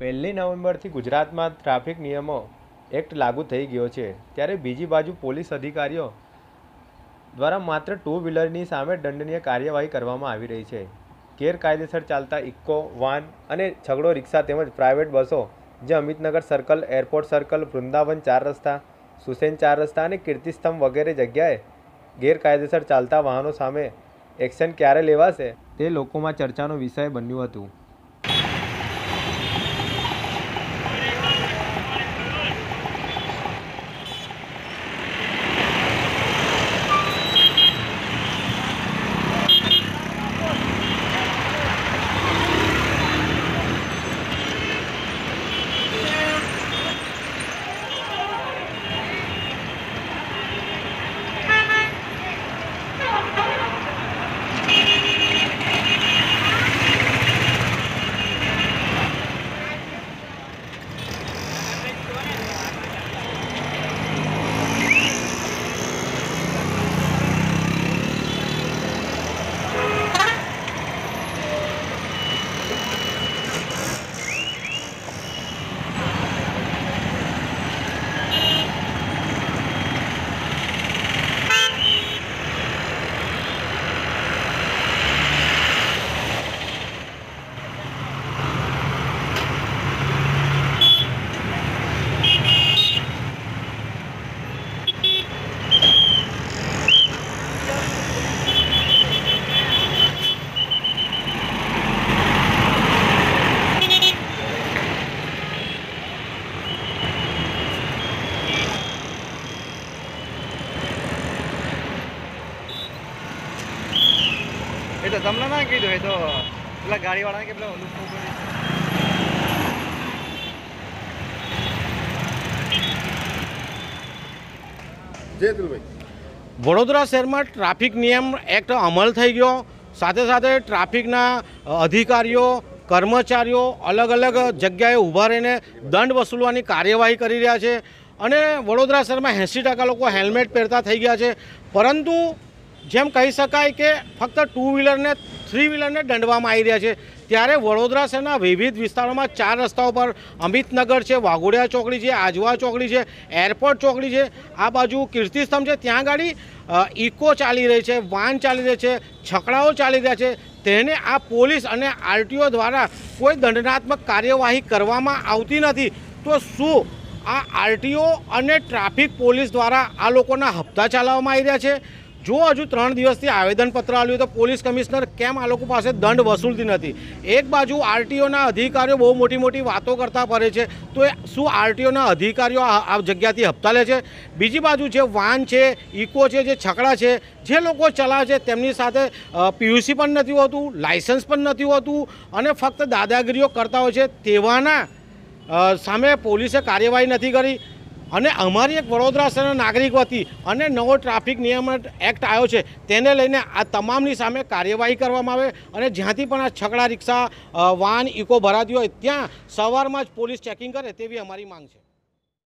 પહેલી નવેમ્બરથી ગુજરાતમાં ટ્રાફિક નિયમો એક્ટ લાગુ થઈ ગયો છે ત્યારે બીજી બાજુ પોલીસ અધિકારીઓ દ્વારા માત્ર ટુ વ્હીલરની સામે દંડનીય કાર્યવાહી કરવામાં આવી રહી છે ગેરકાયદેસર ચાલતા ઇક્કો વાન અને છગડો રિક્ષા તેમજ પ્રાઇવેટ બસો જે Amitnagar circle airport circle Vrindavan ચાર રસ્તા સુસેન ચાર રસ્તા અને કીર્તિસ્તંભ વગેરે જગ્યાએ ગેરકાયદેસર ચાલતા વાહનો સામે એક્શન ક્યારે લેવાશે તે લોકોમાં ચર્ચાનો વિષય બન્યું હતું એ તો તમને ના કીધું એ તો પેલા ગાડીવાળાને કે પેલા વડોદરા શહેરમાં ટ્રાફિક નિયમ એક્ટ અમલ થઈ ગયો સાથે સાથે ટ્રાફિકના અધિકારીઓ કર્મચારીઓ અલગ અલગ જગ્યાએ ઊભા રહીને દંડ વસૂલવાની કાર્યવાહી કરી રહ્યા છે અને વડોદરા શહેરમાં એંસી ટકા લોકો હેલ્મેટ પહેરતા થઈ ગયા છે પરંતુ જેમ કહી શકાય કે ફક્ત ટુ વ્હીલરને થ્રી વ્હીલરને દંડવામાં આવી રહ્યા છે ત્યારે વડોદરા શહેરના વિવિધ વિસ્તારોમાં ચાર રસ્તાઓ પર અમિતનગર છે વાઘોડિયા ચોકડી છે આજવા ચોકડી છે એરપોર્ટ ચોકડી છે આ બાજુ કીર્તિસ્તંભ છે ત્યાં ગાડી ઇકો ચાલી રહી છે વાન ચાલી રહી છે છકડાઓ ચાલી રહ્યા છે તેને આ પોલીસ અને આરટીઓ દ્વારા કોઈ દંડનાત્મક કાર્યવાહી કરવામાં આવતી નથી તો શું આ આરટીઓ અને ટ્રાફિક પોલીસ દ્વારા આ લોકોના હપ્તા ચાલવામાં આવી રહ્યા છે જો હજુ ત્રણ દિવસથી આવેદનપત્ર આવ્યું તો પોલીસ કમિશનર કેમ આ લોકો પાસે દંડ વસૂલતી નથી એક બાજુ આરટીઓના અધિકારીઓ બહુ મોટી મોટી વાતો કરતા ફરે છે તો એ શું આરટીઓના અધિકારીઓ આ જગ્યાથી હપ્તા લે છે બીજી બાજુ જે વાન છે ઇકો છે જે છકડા છે જે લોકો ચલાવે છે તેમની સાથે પીયુસી પણ નથી હોતું લાઇસન્સ પણ નથી હોતું અને ફક્ત દાદાગીરીઓ કરતા હોય છે તેવાના સામે પોલીસે કાર્યવાહી નથી કરી અને અમારી એક વડોદરા શહેરના નાગરિક હતી અને નવો ટ્રાફિક નિયમન એક્ટ આવ્યો છે તેને લઈને આ તમામની સામે કાર્યવાહી કરવામાં આવે અને જ્યાંથી પણ આ છકડા રિક્ષા વાહન ઇકો ભરાતી હોય ત્યાં સવારમાં જ પોલીસ ચેકિંગ કરે તેવી અમારી માંગ છે